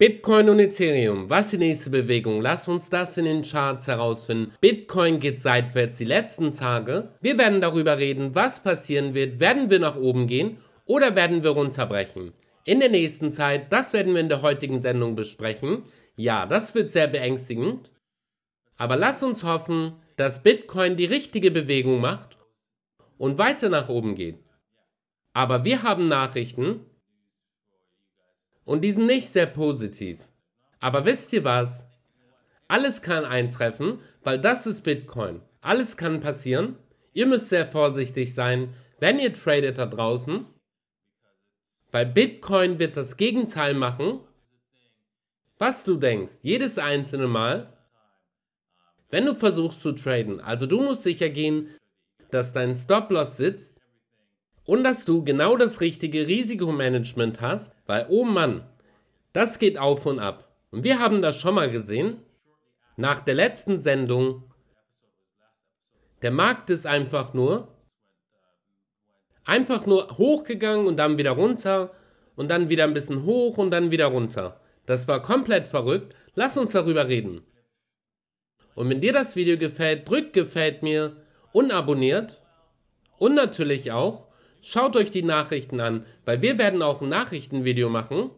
Bitcoin und Ethereum, was die nächste Bewegung? Lass uns das in den Charts herausfinden. Bitcoin geht seitwärts die letzten Tage. Wir werden darüber reden, was passieren wird. Werden wir nach oben gehen oder werden wir runterbrechen? In der nächsten Zeit, das werden wir in der heutigen Sendung besprechen. Ja, das wird sehr beängstigend. Aber lass uns hoffen, dass Bitcoin die richtige Bewegung macht und weiter nach oben geht. Aber wir haben Nachrichten, und die sind nicht sehr positiv. Aber wisst ihr was? Alles kann eintreffen, weil das ist Bitcoin. Alles kann passieren. Ihr müsst sehr vorsichtig sein, wenn ihr tradet da draußen. Weil Bitcoin wird das Gegenteil machen, was du denkst, jedes einzelne Mal. Wenn du versuchst zu traden, also du musst sicher gehen, dass dein Stop-Loss sitzt und dass du genau das richtige Risikomanagement hast, weil, oh Mann, das geht auf und ab. Und wir haben das schon mal gesehen. Nach der letzten Sendung, der Markt ist einfach nur, einfach nur hochgegangen und dann wieder runter und dann wieder ein bisschen hoch und dann wieder runter. Das war komplett verrückt. Lass uns darüber reden. Und wenn dir das Video gefällt, drückt gefällt mir und abonniert. Und natürlich auch Schaut euch die Nachrichten an, weil wir werden auch ein Nachrichtenvideo machen.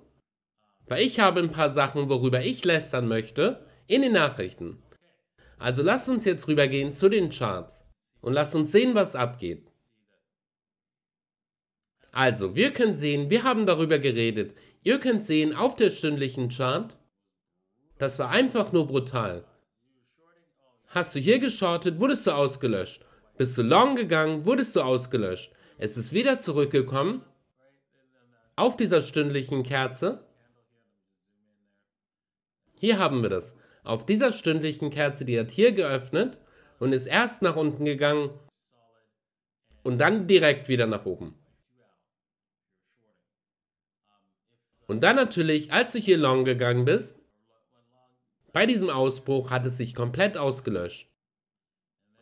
Weil ich habe ein paar Sachen, worüber ich lästern möchte, in den Nachrichten. Also lasst uns jetzt rübergehen zu den Charts und lasst uns sehen, was abgeht. Also, wir können sehen, wir haben darüber geredet. Ihr könnt sehen, auf der stündlichen Chart, das war einfach nur brutal. Hast du hier geschortet, wurdest du ausgelöscht. Bist du long gegangen, wurdest du ausgelöscht. Es ist wieder zurückgekommen auf dieser stündlichen Kerze. Hier haben wir das. Auf dieser stündlichen Kerze, die hat hier geöffnet und ist erst nach unten gegangen und dann direkt wieder nach oben. Und dann natürlich, als du hier long gegangen bist, bei diesem Ausbruch hat es sich komplett ausgelöscht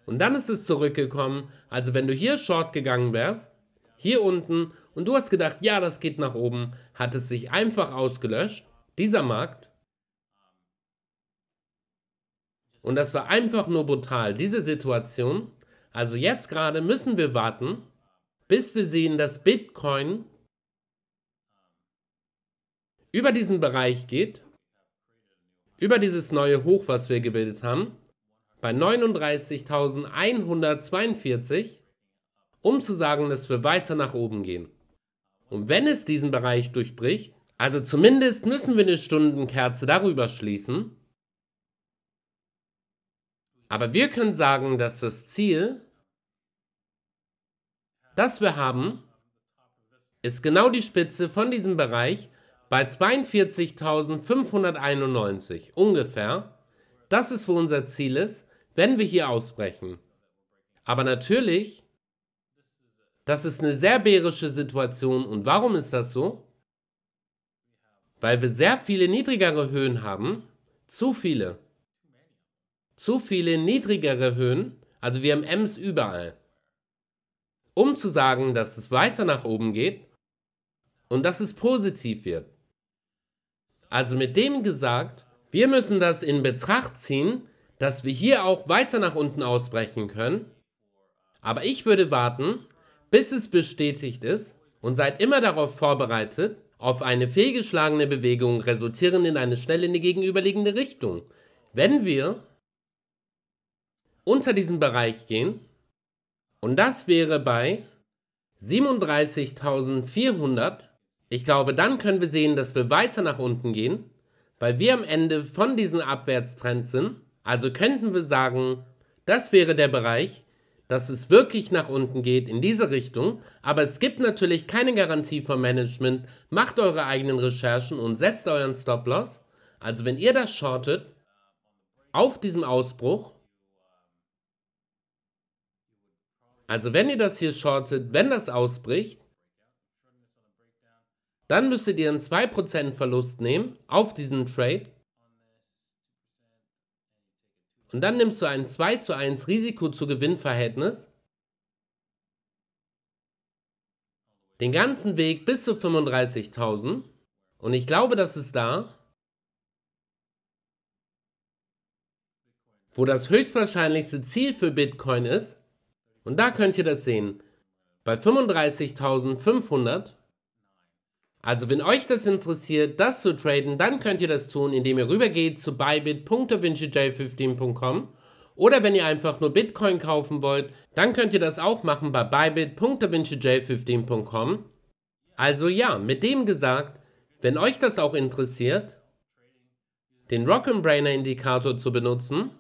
und dann ist es zurückgekommen. Also wenn du hier Short gegangen wärst, hier unten, und du hast gedacht, ja, das geht nach oben, hat es sich einfach ausgelöscht, dieser Markt. Und das war einfach nur brutal, diese Situation. Also jetzt gerade müssen wir warten, bis wir sehen, dass Bitcoin über diesen Bereich geht, über dieses neue Hoch, was wir gebildet haben bei 39.142, um zu sagen, dass wir weiter nach oben gehen. Und wenn es diesen Bereich durchbricht, also zumindest müssen wir eine Stundenkerze darüber schließen. Aber wir können sagen, dass das Ziel, das wir haben, ist genau die Spitze von diesem Bereich bei 42.591 ungefähr. Das ist, wo unser Ziel ist wenn wir hier ausbrechen. Aber natürlich, das ist eine sehr bärische Situation. Und warum ist das so? Weil wir sehr viele niedrigere Höhen haben. Zu viele. Zu viele niedrigere Höhen. Also wir haben Ms überall. Um zu sagen, dass es weiter nach oben geht und dass es positiv wird. Also mit dem gesagt, wir müssen das in Betracht ziehen, dass wir hier auch weiter nach unten ausbrechen können. Aber ich würde warten, bis es bestätigt ist und seid immer darauf vorbereitet, auf eine fehlgeschlagene Bewegung resultierend in eine schnelle in die gegenüberliegende Richtung. Wenn wir unter diesen Bereich gehen, und das wäre bei 37.400, ich glaube, dann können wir sehen, dass wir weiter nach unten gehen, weil wir am Ende von diesem Abwärtstrend sind also könnten wir sagen, das wäre der Bereich, dass es wirklich nach unten geht in diese Richtung, aber es gibt natürlich keine Garantie vom Management. Macht eure eigenen Recherchen und setzt euren Stop-Loss. Also wenn ihr das shortet, auf diesem Ausbruch, also wenn ihr das hier shortet, wenn das ausbricht, dann müsstet ihr einen 2% Verlust nehmen auf diesen Trade und dann nimmst du ein 2 zu 1 Risiko zu Gewinnverhältnis den ganzen Weg bis zu 35.000 und ich glaube, das ist da, wo das höchstwahrscheinlichste Ziel für Bitcoin ist und da könnt ihr das sehen, bei 35.500 also wenn euch das interessiert, das zu traden, dann könnt ihr das tun, indem ihr rübergeht zu bybitdavincij 15com oder wenn ihr einfach nur Bitcoin kaufen wollt, dann könnt ihr das auch machen bei bybit.davincij15.com. Also ja, mit dem gesagt, wenn euch das auch interessiert, den Rock'n'Brainer Indikator zu benutzen,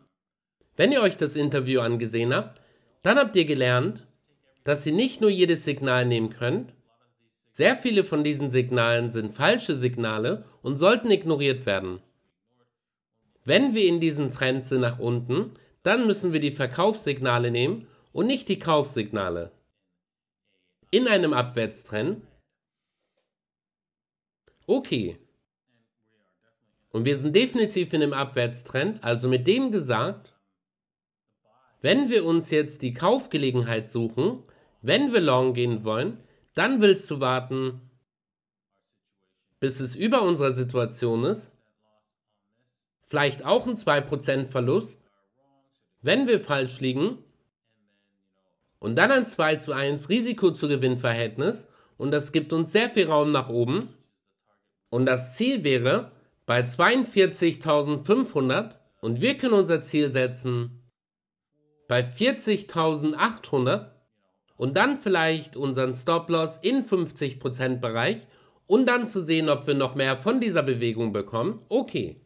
wenn ihr euch das Interview angesehen habt, dann habt ihr gelernt, dass ihr nicht nur jedes Signal nehmen könnt, sehr viele von diesen Signalen sind falsche Signale und sollten ignoriert werden. Wenn wir in diesem Trend sind nach unten, dann müssen wir die Verkaufssignale nehmen und nicht die Kaufsignale. In einem Abwärtstrend. Okay. Und wir sind definitiv in einem Abwärtstrend, also mit dem gesagt, wenn wir uns jetzt die Kaufgelegenheit suchen, wenn wir long gehen wollen, dann willst du warten, bis es über unserer Situation ist. Vielleicht auch ein 2% Verlust, wenn wir falsch liegen. Und dann ein 2 zu 1 Risiko zu Gewinnverhältnis. Und das gibt uns sehr viel Raum nach oben. Und das Ziel wäre bei 42.500 und wir können unser Ziel setzen bei 40.800 und dann vielleicht unseren Stop-Loss in 50% Bereich und dann zu sehen, ob wir noch mehr von dieser Bewegung bekommen, okay.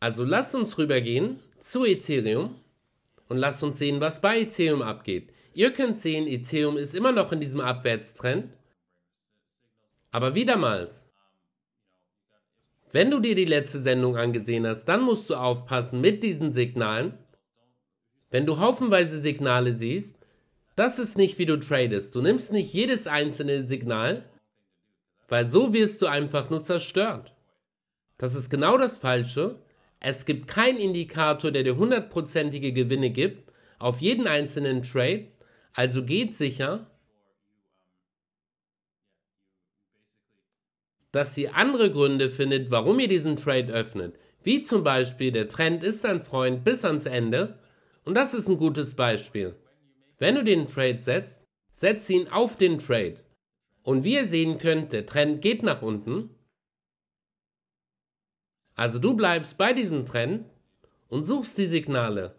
Also lasst uns rübergehen zu Ethereum und lasst uns sehen, was bei Ethereum abgeht. Ihr könnt sehen, Ethereum ist immer noch in diesem Abwärtstrend. Aber wiedermals, wenn du dir die letzte Sendung angesehen hast, dann musst du aufpassen mit diesen Signalen, wenn du haufenweise Signale siehst, das ist nicht, wie du tradest. Du nimmst nicht jedes einzelne Signal, weil so wirst du einfach nur zerstört. Das ist genau das Falsche. Es gibt keinen Indikator, der dir hundertprozentige Gewinne gibt auf jeden einzelnen Trade. Also geht sicher, dass ihr andere Gründe findet, warum ihr diesen Trade öffnet. Wie zum Beispiel, der Trend ist ein Freund bis ans Ende und das ist ein gutes Beispiel. Wenn du den Trade setzt, setz ihn auf den Trade. Und wie ihr sehen könnt, der Trend geht nach unten. Also du bleibst bei diesem Trend und suchst die Signale,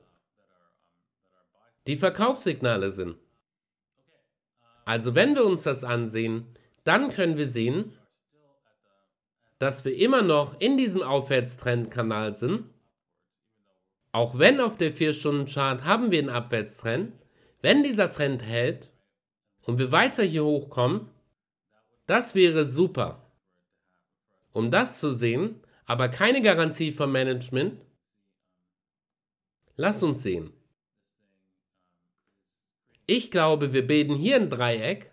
die Verkaufssignale sind. Also wenn wir uns das ansehen, dann können wir sehen, dass wir immer noch in diesem Aufwärtstrendkanal sind auch wenn auf der 4-Stunden-Chart haben wir einen Abwärtstrend, wenn dieser Trend hält und wir weiter hier hochkommen, das wäre super. Um das zu sehen, aber keine Garantie vom Management. Lass uns sehen. Ich glaube, wir bilden hier ein Dreieck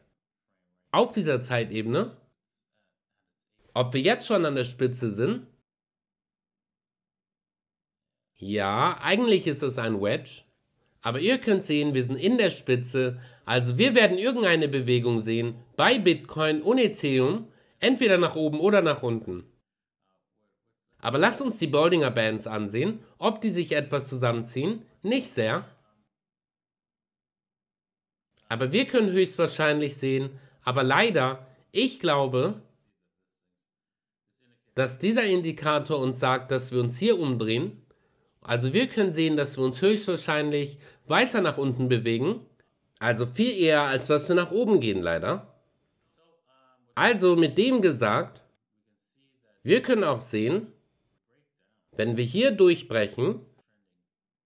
auf dieser Zeitebene. Ob wir jetzt schon an der Spitze sind ja, eigentlich ist es ein Wedge. Aber ihr könnt sehen, wir sind in der Spitze. Also wir werden irgendeine Bewegung sehen bei Bitcoin und Ethereum. Entweder nach oben oder nach unten. Aber lasst uns die Boldinger Bands ansehen, ob die sich etwas zusammenziehen. Nicht sehr. Aber wir können höchstwahrscheinlich sehen, aber leider, ich glaube, dass dieser Indikator uns sagt, dass wir uns hier umdrehen also wir können sehen, dass wir uns höchstwahrscheinlich weiter nach unten bewegen. Also viel eher, als dass wir nach oben gehen, leider. Also mit dem gesagt, wir können auch sehen, wenn wir hier durchbrechen,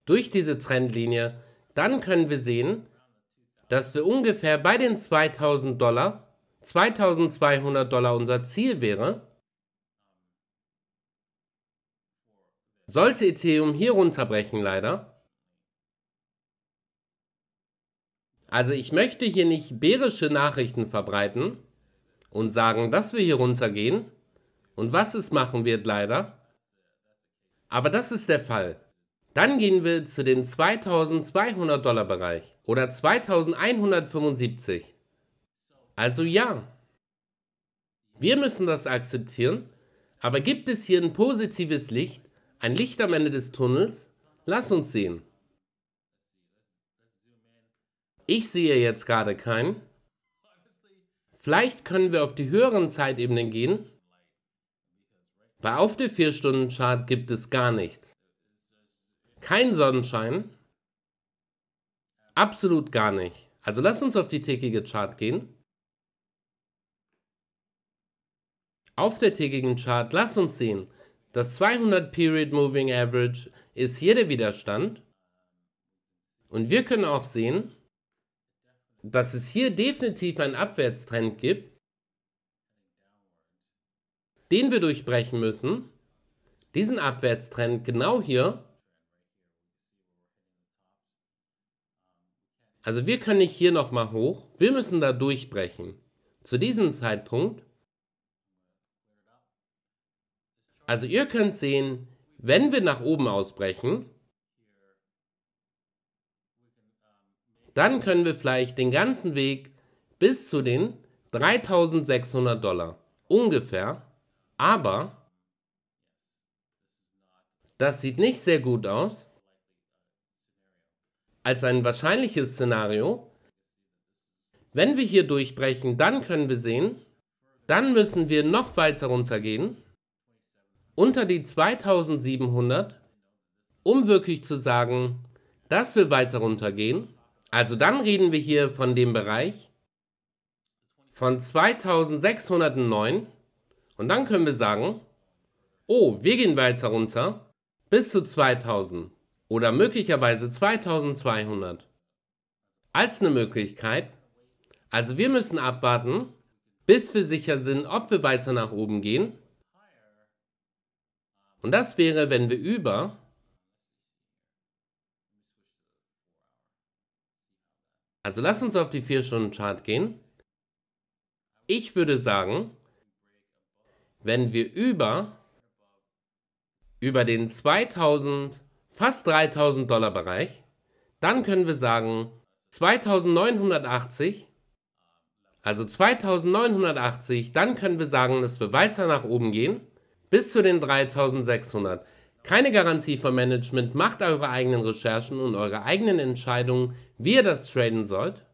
durch diese Trendlinie, dann können wir sehen, dass wir ungefähr bei den 2000 Dollar, 2200 Dollar unser Ziel wäre. Sollte Ethereum hier runterbrechen, leider. Also ich möchte hier nicht bärische Nachrichten verbreiten und sagen, dass wir hier runtergehen und was es machen wird, leider. Aber das ist der Fall. Dann gehen wir zu dem 2200 Dollar Bereich oder 2175. Also ja, wir müssen das akzeptieren, aber gibt es hier ein positives Licht? Ein Licht am Ende des Tunnels? Lass uns sehen. Ich sehe jetzt gerade keinen. Vielleicht können wir auf die höheren Zeitebenen gehen. weil auf der 4-Stunden-Chart gibt es gar nichts. Kein Sonnenschein. Absolut gar nicht. Also lass uns auf die tägige Chart gehen. Auf der tägigen Chart lass uns sehen, das 200 Period Moving Average ist hier der Widerstand. Und wir können auch sehen, dass es hier definitiv einen Abwärtstrend gibt, den wir durchbrechen müssen. Diesen Abwärtstrend genau hier. Also wir können nicht hier nochmal hoch, wir müssen da durchbrechen. Zu diesem Zeitpunkt Also ihr könnt sehen, wenn wir nach oben ausbrechen, dann können wir vielleicht den ganzen Weg bis zu den 3600 Dollar ungefähr, aber das sieht nicht sehr gut aus. Als ein wahrscheinliches Szenario, wenn wir hier durchbrechen, dann können wir sehen, dann müssen wir noch weiter runtergehen unter die 2700, um wirklich zu sagen, dass wir weiter runtergehen. Also dann reden wir hier von dem Bereich von 2609 und dann können wir sagen, oh, wir gehen weiter runter bis zu 2000 oder möglicherweise 2200 als eine Möglichkeit. Also wir müssen abwarten, bis wir sicher sind, ob wir weiter nach oben gehen und das wäre, wenn wir über Also lass uns auf die 4-Stunden-Chart gehen. Ich würde sagen, wenn wir über, über den 2000, fast 3000 Dollar Bereich, dann können wir sagen 2980, also 2980, dann können wir sagen, dass wir weiter nach oben gehen bis zu den 3600. Keine Garantie vom Management, macht eure eigenen Recherchen und eure eigenen Entscheidungen, wie ihr das traden sollt.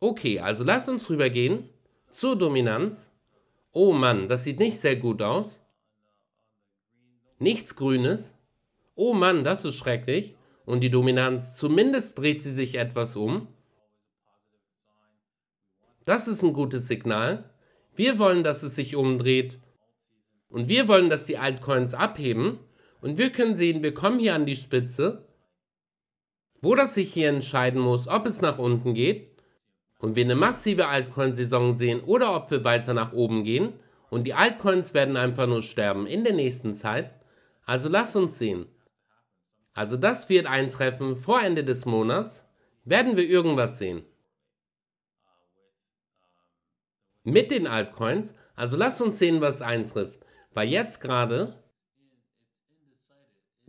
Okay, also lasst uns rübergehen zur Dominanz. Oh Mann, das sieht nicht sehr gut aus. Nichts Grünes. Oh Mann, das ist schrecklich. Und die Dominanz, zumindest dreht sie sich etwas um. Das ist ein gutes Signal. Wir wollen, dass es sich umdreht. Und wir wollen, dass die Altcoins abheben. Und wir können sehen, wir kommen hier an die Spitze, wo das sich hier entscheiden muss, ob es nach unten geht und wir eine massive Altcoin-Saison sehen oder ob wir weiter nach oben gehen. Und die Altcoins werden einfach nur sterben in der nächsten Zeit. Also lass uns sehen. Also das wird eintreffen vor Ende des Monats. Werden wir irgendwas sehen. mit den Altcoins. Also lasst uns sehen, was eintrifft. Weil jetzt gerade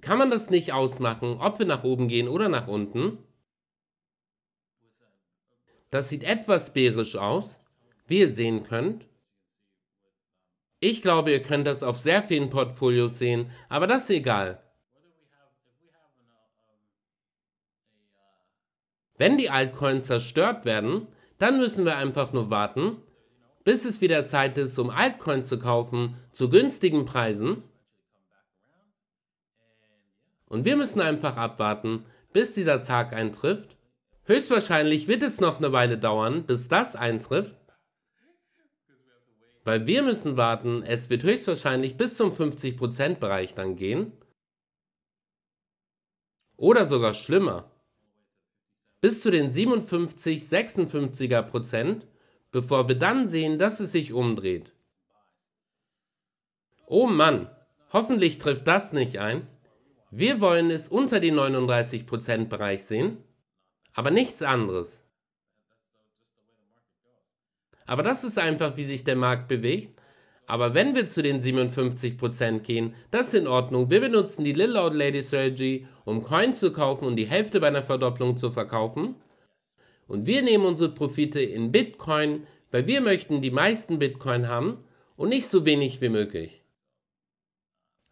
kann man das nicht ausmachen, ob wir nach oben gehen oder nach unten. Das sieht etwas bärisch aus, wie ihr sehen könnt. Ich glaube, ihr könnt das auf sehr vielen Portfolios sehen, aber das ist egal. Wenn die Altcoins zerstört werden, dann müssen wir einfach nur warten, bis es wieder Zeit ist, um Altcoins zu kaufen zu günstigen Preisen. Und wir müssen einfach abwarten, bis dieser Tag eintrifft. Höchstwahrscheinlich wird es noch eine Weile dauern, bis das eintrifft. Weil wir müssen warten, es wird höchstwahrscheinlich bis zum 50% Bereich dann gehen. Oder sogar schlimmer. Bis zu den 57, 56er Prozent bevor wir dann sehen, dass es sich umdreht. Oh Mann, hoffentlich trifft das nicht ein. Wir wollen es unter den 39% Bereich sehen, aber nichts anderes. Aber das ist einfach, wie sich der Markt bewegt. Aber wenn wir zu den 57% gehen, das ist in Ordnung. Wir benutzen die Lil Out Lady Strategy, um Coins zu kaufen und die Hälfte bei einer Verdopplung zu verkaufen. Und wir nehmen unsere Profite in Bitcoin, weil wir möchten die meisten Bitcoin haben und nicht so wenig wie möglich.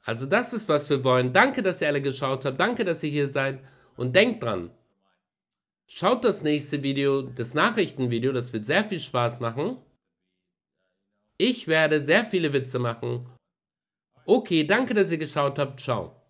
Also das ist, was wir wollen. Danke, dass ihr alle geschaut habt. Danke, dass ihr hier seid. Und denkt dran, schaut das nächste Video, das Nachrichtenvideo. Das wird sehr viel Spaß machen. Ich werde sehr viele Witze machen. Okay, danke, dass ihr geschaut habt. Ciao.